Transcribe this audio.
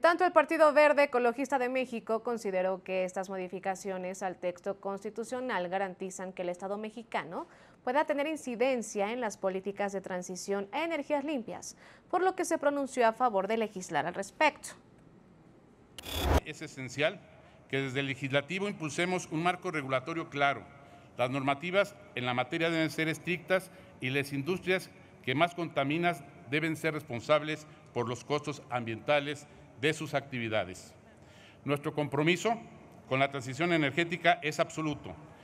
Tanto el Partido Verde Ecologista de México consideró que estas modificaciones al texto constitucional garantizan que el Estado mexicano pueda tener incidencia en las políticas de transición a energías limpias, por lo que se pronunció a favor de legislar al respecto. Es esencial que desde el legislativo impulsemos un marco regulatorio claro. Las normativas en la materia deben ser estrictas y las industrias que más contaminan deben ser responsables por los costos ambientales de sus actividades. Nuestro compromiso con la transición energética es absoluto